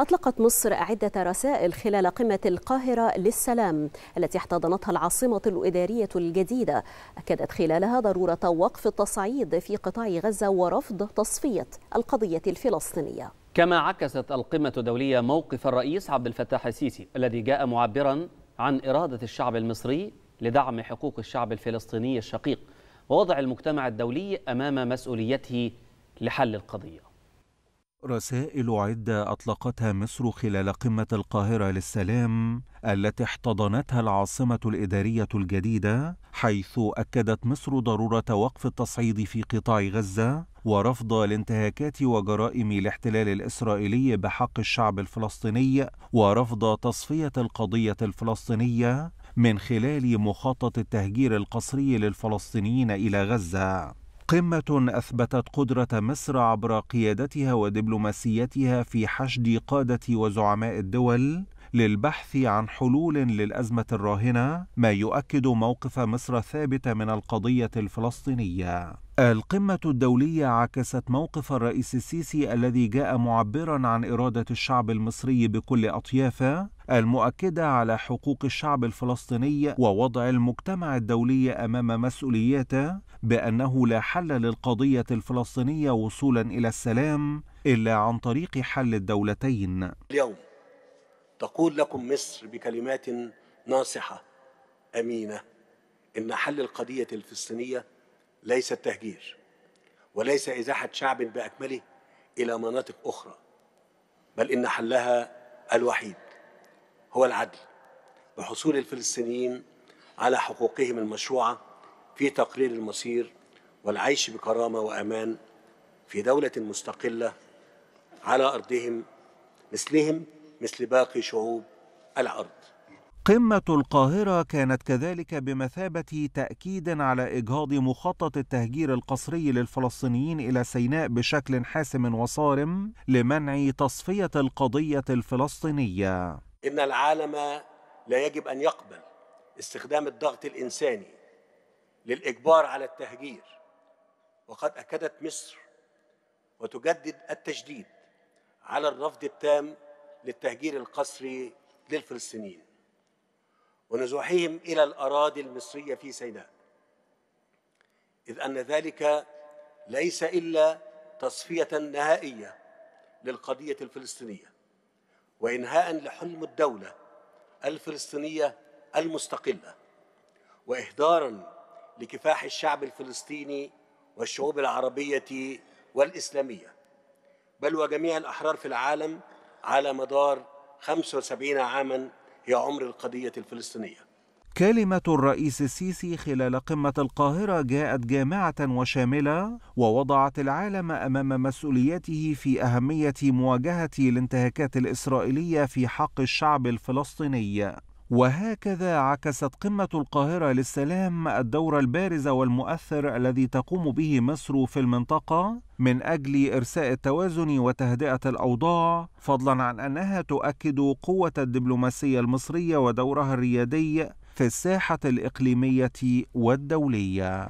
أطلقت مصر عدة رسائل خلال قمة القاهرة للسلام التي احتضنتها العاصمة الإدارية الجديدة أكدت خلالها ضرورة وقف التصعيد في قطاع غزة ورفض تصفية القضية الفلسطينية كما عكست القمة الدولية موقف الرئيس عبد الفتاح السيسي الذي جاء معبرا عن إرادة الشعب المصري لدعم حقوق الشعب الفلسطيني الشقيق ووضع المجتمع الدولي أمام مسؤوليته لحل القضية رسائل عدة أطلقتها مصر خلال قمة القاهرة للسلام التي احتضنتها العاصمة الإدارية الجديدة حيث أكدت مصر ضرورة وقف التصعيد في قطاع غزة ورفض الانتهاكات وجرائم الاحتلال الإسرائيلي بحق الشعب الفلسطيني ورفض تصفية القضية الفلسطينية من خلال مخطط التهجير القسري للفلسطينيين إلى غزة قمة أثبتت قدرة مصر عبر قيادتها ودبلوماسيتها في حشد قادة وزعماء الدول للبحث عن حلول للأزمة الراهنة ما يؤكد موقف مصر الثابت من القضية الفلسطينية القمة الدولية عكست موقف الرئيس السيسي الذي جاء معبرا عن إرادة الشعب المصري بكل أطيافه المؤكدة على حقوق الشعب الفلسطيني ووضع المجتمع الدولي أمام مسؤولياته بأنه لا حل للقضية الفلسطينية وصولا إلى السلام إلا عن طريق حل الدولتين اليوم تقول لكم مصر بكلمات ناصحة أمينة إن حل القضية الفلسطينية ليس التهجير وليس إزاحة شعب بأكمله إلى مناطق أخرى بل إن حلها الوحيد هو العدل بحصول الفلسطينيين على حقوقهم المشروعة في تقرير المصير والعيش بكرامة وأمان في دولة مستقلة على أرضهم مثلهم مثل باقي شعوب الأرض قمة القاهرة كانت كذلك بمثابة تأكيد على إجهاض مخطط التهجير القسري للفلسطينيين إلى سيناء بشكل حاسم وصارم لمنع تصفية القضية الفلسطينية ان العالم لا يجب ان يقبل استخدام الضغط الانساني للاجبار على التهجير وقد اكدت مصر وتجدد التجديد على الرفض التام للتهجير القسري للفلسطينيين ونزوحهم الى الاراضي المصريه في سيناء اذ ان ذلك ليس الا تصفيه نهائيه للقضيه الفلسطينيه وإنهاء لحلم الدولة الفلسطينية المستقلة وإهدارا لكفاح الشعب الفلسطيني والشعوب العربية والإسلامية بل وجميع الأحرار في العالم على مدار 75 عاما هي عمر القضية الفلسطينية كلمة الرئيس السيسي خلال قمة القاهرة جاءت جامعة وشاملة ووضعت العالم أمام مسؤوليته في أهمية مواجهة الانتهاكات الإسرائيلية في حق الشعب الفلسطيني. وهكذا عكست قمة القاهرة للسلام الدور البارز والمؤثر الذي تقوم به مصر في المنطقة من أجل إرساء التوازن وتهدئة الأوضاع، فضلاً عن أنها تؤكد قوة الدبلوماسية المصرية ودورها الريادي في الساحة الإقليمية والدولية